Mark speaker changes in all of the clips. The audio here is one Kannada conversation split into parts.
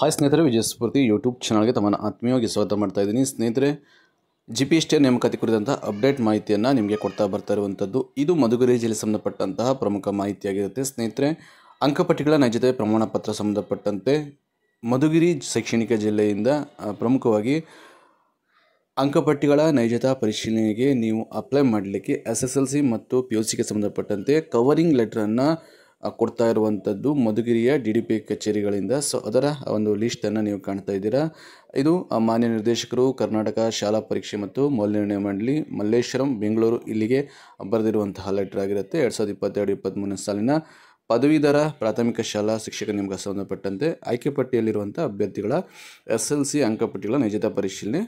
Speaker 1: ಹಾಯ್ ಸ್ನೇಹಿತರೆ ವಿಜಯ ಸ್ಫೂರ್ತಿ ಯೂಟ್ಯೂಬ್ ಚಾನಲ್ಗೆ ತಮ್ಮನ್ನು ಆತ್ಮೀಯವಾಗಿ ಸ್ವಾಗತ ಮಾಡ್ತಾ ಇದ್ದೀನಿ ಸ್ನೇಹಿತರೆ ಜಿ ಪಿ ಎಸ್ ಟಿ ನೇಮಕಾತಿ ಕುರಿತಂಥ ಅಪ್ಡೇಟ್ ಮಾಹಿತಿಯನ್ನು ನಿಮಗೆ ಕೊಡ್ತಾ ಬರ್ತಾ ಇರುವಂಥದ್ದು ಇದು ಮಧುಗಿರಿ ಜಿಲ್ಲೆ ಸಂಬಂಧಪಟ್ಟಂತಹ ಪ್ರಮುಖ ಮಾಹಿತಿಯಾಗಿರುತ್ತೆ ಸ್ನೇಹಿತರೆ ಅಂಕಪಟ್ಟಿಗಳ ನೈಜತೆ ಪ್ರಮಾಣ ಪತ್ರ ಸಂಬಂಧಪಟ್ಟಂತೆ ಮಧುಗಿರಿ ಶೈಕ್ಷಣಿಕ ಜಿಲ್ಲೆಯಿಂದ ಪ್ರಮುಖವಾಗಿ ಅಂಕಪಟ್ಟಿಗಳ ನೈಜತಾ ಪರಿಶೀಲನೆಗೆ ನೀವು ಅಪ್ಲೈ ಮಾಡಲಿಕ್ಕೆ ಎಸ್ ಎಸ್ ಎಲ್ ಸಿ ಮತ್ತು ಪಿ ಯು ಸಿಗೆ ಸಂಬಂಧಪಟ್ಟಂತೆ ಕವರಿಂಗ್ ಲೆಟ್ರನ್ನು ಕೊಡ್ತಾ ಇರುವಂಥದ್ದು ಮಧುಗಿರಿಯ ಡಿ ಡಿ ಪಿ ಕಚೇರಿಗಳಿಂದ ಸೊ ಅದರ ಒಂದು ಲಿಸ್ಟನ್ನು ನೀವು ಕಾಣ್ತಾ ಇದ್ದೀರಾ ಇದು ಮಾನ್ಯ ನಿರ್ದೇಶಕರು ಕರ್ನಾಟಕ ಶಾಲಾ ಪರೀಕ್ಷೆ ಮತ್ತು ಮೌಲ್ಯನಿರ್ಣಯ ಮಂಡಳಿ ಮಲ್ಲೇಶ್ವರಂ ಬೆಂಗಳೂರು ಇಲ್ಲಿಗೆ ಬರೆದಿರುವಂತಹ ಲೆಟರ್ ಆಗಿರುತ್ತೆ ಎರಡು ಸಾವಿರದ ಇಪ್ಪತ್ತೆರಡು ಇಪ್ಪತ್ತ್ಮೂರನೇ ಸಾಲಿನ ಪದವೀಧರ ಪ್ರಾಥಮಿಕ ಶಾಲಾ ಶಿಕ್ಷಕ ನೇಮಕ ಸಂಬಂಧಪಟ್ಟಂತೆ ಆಯ್ಕೆ ಪಟ್ಟಿಯಲ್ಲಿರುವಂಥ ಅಭ್ಯರ್ಥಿಗಳ ಎಸ್ ಎಲ್ ಸಿ ಅಂಕಪಟ್ಟಿಗಳ ನೈಜತಾ ಪರಿಶೀಲನೆ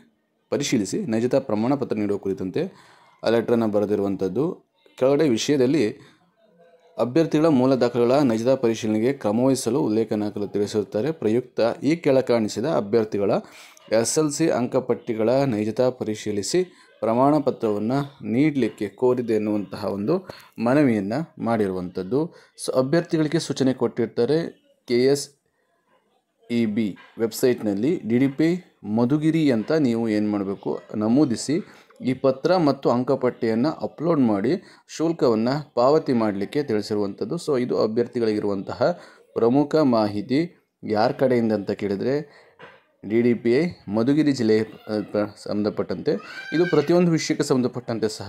Speaker 1: ಪರಿಶೀಲಿಸಿ ನೈಜತಾ ಪ್ರಮಾಣ ಪತ್ರ ನೀಡುವ ಕುರಿತಂತೆ ಆ ಲೆಟ್ರನ್ನು ಬರೆದಿರುವಂಥದ್ದು ಕೆಳಗಡೆ ವಿಷಯದಲ್ಲಿ ಅಭ್ಯರ್ಥಿಗಳ ಮೂಲ ದಾಖಲೆಗಳ ನೈಜತಾ ಪರಿಶೀಲನೆಗೆ ಕ್ರಮವಹಿಸಲು ಉಲ್ಲೇಖನಾಕಲು ತಿಳಿಸಿರುತ್ತಾರೆ ಪ್ರಯುಕ್ತ ಈ ಕೆಳಕಾಣಿಸಿದ ಅಭ್ಯರ್ಥಿಗಳ ಎಸ್ ಎಲ್ ಸಿ ಅಂಕಪಟ್ಟಿಗಳ ನೈಜತಾ ಪರಿಶೀಲಿಸಿ ಪ್ರಮಾಣ ಪತ್ರವನ್ನು ನೀಡಲಿಕ್ಕೆ ಕೋರಿದೆ ಎನ್ನುವಂತಹ ಒಂದು ಮನವಿಯನ್ನು ಮಾಡಿರುವಂಥದ್ದು ಸೊ ಅಭ್ಯರ್ಥಿಗಳಿಗೆ ಸೂಚನೆ ಕೊಟ್ಟಿರ್ತಾರೆ ಕೆ ಎಸ್ ಇ ಬಿ ವೆಬ್ಸೈಟ್ನಲ್ಲಿ ಡಿ ಡಿ ಪಿ ಮಧುಗಿರಿ ಅಂತ ನೀವು ಏನು ಮಾಡಬೇಕು ನಮೂದಿಸಿ ಈ ಪತ್ರ ಮತ್ತು ಅಂಕಪಟ್ಟಿಯನ್ನು ಅಪ್ಲೋಡ್ ಮಾಡಿ ಶುಲ್ಕವನ್ನು ಪಾವತಿ ಮಾಡಲಿಕ್ಕೆ ತಿಳಿಸಿರುವಂಥದ್ದು ಸೊ ಇದು ಅಭ್ಯರ್ಥಿಗಳಿಗಿರುವಂತಹ ಪ್ರಮುಖ ಮಾಹಿತಿ ಯಾರ ಕಡೆಯಿಂದ ಅಂತ ಕೇಳಿದರೆ D D P I Madhugiri ಜಿಲ್ಲೆ ಸಂಬಂಧಪಟ್ಟಂತೆ ಇದು ಪ್ರತಿಯೊಂದು ವಿಷಯಕ್ಕೆ ಸಂಬಂಧಪಟ್ಟಂತೆ ಸಹ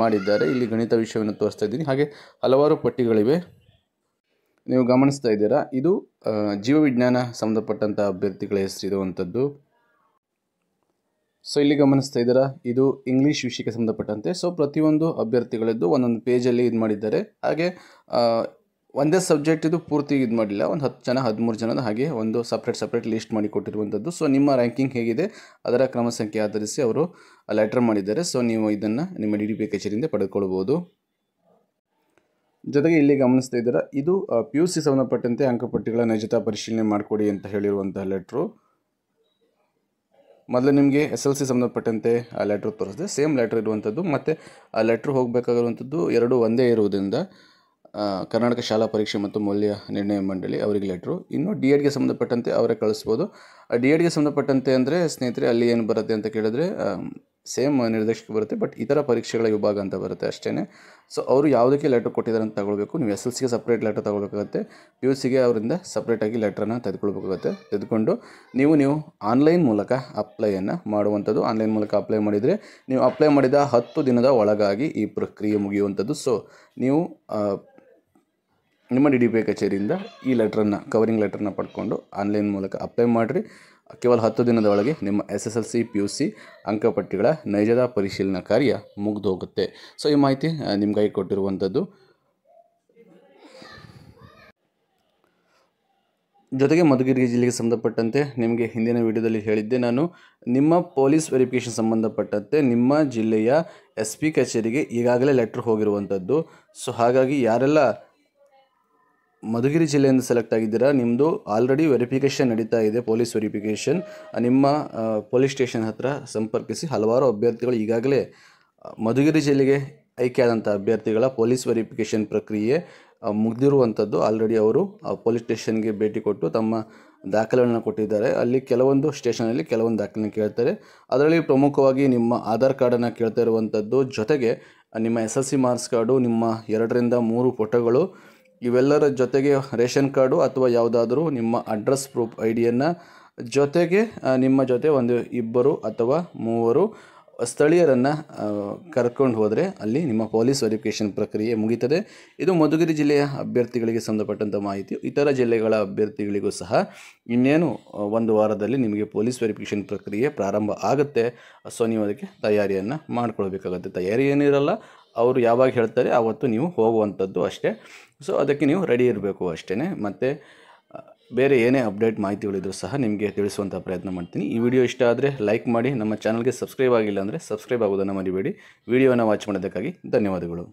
Speaker 1: ಮಾಡಿದ್ದಾರೆ ಇಲ್ಲಿ ಗಣಿತ ವಿಷಯವನ್ನು ತೋರಿಸ್ತಾ ಇದ್ದೀನಿ ಹಾಗೆ ಹಲವಾರು ಪಟ್ಟಿಗಳಿವೆ ನೀವು ಗಮನಿಸ್ತಾ ಇದ್ದೀರಾ ಇದು ಜೀವವಿಜ್ಞಾನ ಸಂಬಂಧಪಟ್ಟಂಥ ಅಭ್ಯರ್ಥಿಗಳ ಹೆಸರಿರುವಂಥದ್ದು ಸೊ ಇಲ್ಲಿ ಗಮನಿಸ್ತಾ ಇದ್ದೀರಾ ಇದು ಇಂಗ್ಲೀಷ್ ವಿಷಯಕ್ಕೆ ಸಂಬಂಧಪಟ್ಟಂತೆ ಸೊ ಪ್ರತಿಯೊಂದು ಅಭ್ಯರ್ಥಿಗಳದ್ದು ಒಂದೊಂದು ಪೇಜಲ್ಲಿ ಇದು ಮಾಡಿದ್ದಾರೆ ಹಾಗೆ ಒಂದೇ ಸಬ್ಜೆಕ್ಟ್ ಇದು ಪೂರ್ತಿ ಇದು ಮಾಡಿಲ್ಲ ಒಂದು ಹತ್ತು ಜನ ಹದಿಮೂರು ಜನದ ಹಾಗೆ ಒಂದು ಸಪ್ರೇಟ್ ಸಪ್ರೇಟ್ ಲಿಸ್ಟ್ ಮಾಡಿ ಕೊಟ್ಟಿರುವಂಥದ್ದು ಸೊ ನಿಮ್ಮ ರ್ಯಾಂಕಿಂಗ್ ಹೇಗಿದೆ ಅದರ ಕ್ರಮ ಸಂಖ್ಯೆ ಆಧರಿಸಿ ಅವರು ಲೆಟರ್ ಮಾಡಿದ್ದಾರೆ ಸೊ ನೀವು ಇದನ್ನು ನಿಮ್ಮ ಡಿ ಡಿ ಪಿ ಕಚೇರಿಯಿಂದ ಪಡೆದುಕೊಳ್ಬೋದು ಜೊತೆಗೆ ಇಲ್ಲಿ ಗಮನಿಸ್ತಾ ಇದ್ದೀರಾ ಇದು ಪಿ ಯು ಸಿ ಸಂಬಂಧಪಟ್ಟಂತೆ ಅಂಕಪಟ್ಟಿಗಳ ನೈಜತಾ ಪರಿಶೀಲನೆ ಮಾಡಿಕೊಡಿ ಅಂತ ಹೇಳಿರುವಂತಹ ಲೆಟ್ರು ಮೊದಲು ನಿಮಗೆ ಎಸ್ ಎಲ್ ಸಿ ಸಂಬಂಧಪಟ್ಟಂತೆ ಆ ಲೆಟ್ರ್ ತೋರಿಸಿದೆ ಸೇಮ್ ಲೆಟ್ರ್ ಇರುವಂಥದ್ದು ಮತ್ತು ಆ ಲೆಟ್ರ್ ಹೋಗಬೇಕಾಗಿರುವಂಥದ್ದು ಎರಡೂ ಒಂದೇ ಇರುವುದರಿಂದ ಕರ್ನಾಟಕ ಶಾಲಾ ಪರೀಕ್ಷೆ ಮತ್ತು ಮೌಲ್ಯ ನಿರ್ಣಯ ಮಂಡಳಿ ಅವರಿಗೆ ಲೆಟ್ರು ಇನ್ನು ಡಿ ಎಡ್ಗೆ ಸಂಬಂಧಪಟ್ಟಂತೆ ಅವರೇ ಕಳಿಸ್ಬೋದು ಡಿ ಎಡ್ಗೆ ಸಂಬಂಧಪಟ್ಟಂತೆ ಅಂದರೆ ಸ್ನೇಹಿತರೆ ಅಲ್ಲಿ ಏನು ಬರುತ್ತೆ ಅಂತ ಕೇಳಿದ್ರೆ ಸೇಮ್ ನಿರ್ದೇಶಕ ಬರುತ್ತೆ ಬಟ್ ಇತರ ಪರೀಕ್ಷೆಗಳ ವಿಭಾಗ ಅಂತ ಬರುತ್ತೆ ಅಷ್ಟೇ ಸೊ ಅವರು ಯಾವುದಕ್ಕೆ ಲೆಟ್ರ್ ಕೊಟ್ಟಿದ್ದಾರೆ ಅಂತ ತಗೊಳ್ಬೇಕು ನೀವು ಎಸ್ ಎಲ್ ಸಿಗೆ ಸಪ್ರೇಟ್ ಲೆಟರ್ ತಗೊಳ್ಬೇಕಾಗುತ್ತೆ ಪಿ ಯು ಸಿಗೆ ಅವರಿಂದ ಸಪ್ರೇಟಾಗಿ ಲೆಟ್ರನ್ನು ತೆಗೆದುಕೊಳ್ಬೇಕಾಗುತ್ತೆ ತೆಗೆದುಕೊಂಡು ನೀವು ನೀವು ಆನ್ಲೈನ್ ಮೂಲಕ ಅಪ್ಲೈಯನ್ನು ಮಾಡುವಂಥದ್ದು ಆನ್ಲೈನ್ ಮೂಲಕ ಅಪ್ಲೈ ಮಾಡಿದರೆ ನೀವು ಅಪ್ಲೈ ಮಾಡಿದ ಹತ್ತು ದಿನದ ಒಳಗಾಗಿ ಈ ಪ್ರಕ್ರಿಯೆ ಮುಗಿಯುವಂಥದ್ದು ಸೊ ನೀವು ನಿಮ್ಮ ಡಿ ಡಿ ಪಿ ಕಚೇರಿಯಿಂದ ಈ ಲೆಟ್ರನ್ನು ಕವರಿಂಗ್ ಲೆಟ್ರನ್ನ ಪಡ್ಕೊಂಡು ಆನ್ಲೈನ್ ಮೂಲಕ ಅಪ್ಲೈ ಮಾಡಿರಿ ಕೇವಲ ಹತ್ತು ದಿನದ ಒಳಗೆ ನಿಮ್ಮ S S L C P U C ಅಂಕಪಟ್ಟಿಗಳ ನೈಜದ ಪರಿಶೀಲನಾ ಕಾರ್ಯ ಮುಗಿದು ಹೋಗುತ್ತೆ ಸೊ ಈ ಮಾಹಿತಿ ನಿಮಗಾಗಿ ಕೊಟ್ಟಿರುವಂಥದ್ದು ಜೊತೆಗೆ ಮಧುಗಿರಿ ಜಿಲ್ಲೆಗೆ ಸಂಬಂಧಪಟ್ಟಂತೆ ನಿಮಗೆ ಹಿಂದಿನ ವಿಡಿಯೋದಲ್ಲಿ ಹೇಳಿದ್ದೆ ನಾನು ನಿಮ್ಮ ಪೊಲೀಸ್ ವೆರಿಫಿಕೇಷನ್ ಸಂಬಂಧಪಟ್ಟಂತೆ ನಿಮ್ಮ ಜಿಲ್ಲೆಯ ಎಸ್ ಪಿ ಕಚೇರಿಗೆ ಈಗಾಗಲೇ ಲೆಟ್ರ್ ಹೋಗಿರುವಂಥದ್ದು ಸೊ ಹಾಗಾಗಿ ಯಾರೆಲ್ಲ ಮಧುಗಿರಿ ಜಿಲ್ಲೆಯಿಂದ ಸೆಲೆಕ್ಟ್ ಆಗಿದ್ದೀರಾ ನಿಮ್ಮದು ಆಲ್ರೆಡಿ ವೆರಿಫಿಕೇಷನ್ ನಡೀತಾ ಇದೆ ಪೊಲೀಸ್ ವೆರಿಫಿಕೇಷನ್ ನಿಮ್ಮ ಪೊಲೀಸ್ ಸ್ಟೇಷನ್ ಹತ್ರ ಸಂಪರ್ಕಿಸಿ ಹಲವಾರು ಅಭ್ಯರ್ಥಿಗಳು ಈಗಾಗಲೇ ಮಧುಗಿರಿ ಜಿಲ್ಲೆಗೆ ಆಯ್ಕೆಯಾದಂಥ ಅಭ್ಯರ್ಥಿಗಳ ಪೊಲೀಸ್ ವೆರಿಫಿಕೇಷನ್ ಪ್ರಕ್ರಿಯೆ ಮುಗ್ದಿರುವಂಥದ್ದು ಆಲ್ರೆಡಿ ಅವರು ಪೊಲೀಸ್ ಸ್ಟೇಷನ್ಗೆ ಭೇಟಿ ಕೊಟ್ಟು ತಮ್ಮ ದಾಖಲೆಗಳನ್ನು ಕೊಟ್ಟಿದ್ದಾರೆ ಅಲ್ಲಿ ಕೆಲವೊಂದು ಸ್ಟೇಷನಲ್ಲಿ ಕೆಲವೊಂದು ದಾಖಲೆಯನ್ನು ಕೇಳ್ತಾರೆ ಅದರಲ್ಲಿ ಪ್ರಮುಖವಾಗಿ ನಿಮ್ಮ ಆಧಾರ್ ಕಾರ್ಡನ್ನು ಕೇಳ್ತಾ ಇರುವಂಥದ್ದು ಜೊತೆಗೆ ನಿಮ್ಮ S S C marks card ನಿಮ್ಮ ಎರಡರಿಂದ ಮೂರು ಫೋಟೋಗಳು ಇವೆಲ್ಲರ ಜೊತೆಗೆ ರೇಷನ್ ಕಾರ್ಡು ಅಥವಾ ಯಾವುದಾದ್ರೂ ನಿಮ್ಮ ಅಡ್ರೆಸ್ ಪ್ರೂಫ್ ಐ ಡಿಯನ್ನು ಜೊತೆಗೆ ನಿಮ್ಮ ಜೊತೆ ಒಂದು ಇಬ್ಬರು ಅಥವಾ ಮೂವರು ಸ್ಥಳೀಯರನ್ನು ಕರ್ಕೊಂಡು ಹೋದರೆ ಅಲ್ಲಿ ನಿಮ್ಮ ಪೊಲೀಸ್ ವೆರಿಫಿಕೇಷನ್ ಪ್ರಕ್ರಿಯೆ ಮುಗೀತದೆ ಇದು ಮಧುಗಿರಿ ಜಿಲ್ಲೆಯ ಅಭ್ಯರ್ಥಿಗಳಿಗೆ ಸಂಬಂಧಪಟ್ಟಂಥ ಮಾಹಿತಿ ಇತರ ಜಿಲ್ಲೆಗಳ ಅಭ್ಯರ್ಥಿಗಳಿಗೂ ಸಹ ಇನ್ನೇನು ಒಂದು ವಾರದಲ್ಲಿ ನಿಮಗೆ ಪೊಲೀಸ್ ವೆರಿಫಿಕೇಷನ್ ಪ್ರಕ್ರಿಯೆ ಪ್ರಾರಂಭ ಆಗುತ್ತೆ ಸೊ ನೀವು ಅದಕ್ಕೆ ತಯಾರಿಯನ್ನು ಮಾಡ್ಕೊಳ್ಬೇಕಾಗುತ್ತೆ ತಯಾರಿ ಏನಿರಲ್ಲ ಅವರು ಯಾವಾಗ ಹೇಳ್ತಾರೆ ಆವತ್ತು ನೀವು ಹೋಗುವಂಥದ್ದು ಅಷ್ಟೇ ಸೊ ಅದಕ್ಕೆ ನೀವು ರೆಡಿ ಇರಬೇಕು ಅಷ್ಟೇ ಮತ್ತು ಬೇರೆ ಏನೇ ಅಪ್ಡೇಟ್ ಮಾಹಿತಿಗಳಿದ್ರೂ ಸಹ ನಿಮಗೆ ತಿಳಿಸುವಂಥ ಪ್ರಯತ್ನ ಮಾಡ್ತೀನಿ ಈ ವಿಡಿಯೋ ಇಷ್ಟ ಆದರೆ ಲೈಕ್ ಮಾಡಿ ನಮ್ಮ ಚಾನಲ್ಗೆ ಸಬ್ಸ್ಕ್ರೈಬ್ ಆಗಿಲ್ಲ ಅಂದರೆ ಸಬ್ಸ್ಕ್ರೈಬ್ ಆಗೋದನ್ನು ಮರಿಬೇಡಿ ವೀಡಿಯೋನ ವಾಚ್ ಮಾಡೋದಕ್ಕಾಗಿ ಧನ್ಯವಾದಗಳು